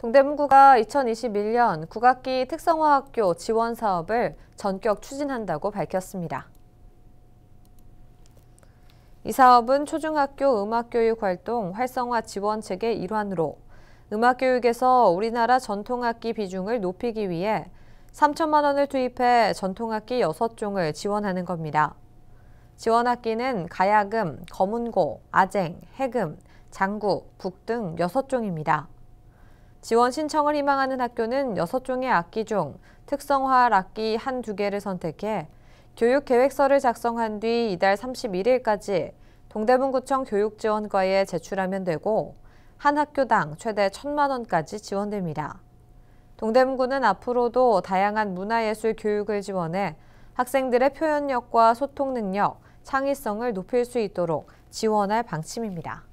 동대문구가 2021년 국악기 특성화학교 지원 사업을 전격 추진한다고 밝혔습니다. 이 사업은 초중학교 음악교육 활동 활성화 지원책의 일환으로 음악교육에서 우리나라 전통악기 비중을 높이기 위해 3천만 원을 투입해 전통악기 6종을 지원하는 겁니다. 지원악기는 가야금, 거문고, 아쟁, 해금, 장구, 북 등 6종입니다. 지원 신청을 희망하는 학교는 6종의 악기 중특성화 악기 한두 개를 선택해 교육 계획서를 작성한 뒤 이달 31일까지 동대문구청 교육지원과에 제출하면 되고 한 학교당 최대 1천만 원까지 지원됩니다. 동대문구는 앞으로도 다양한 문화예술 교육을 지원해 학생들의 표현력과 소통 능력, 창의성을 높일 수 있도록 지원할 방침입니다.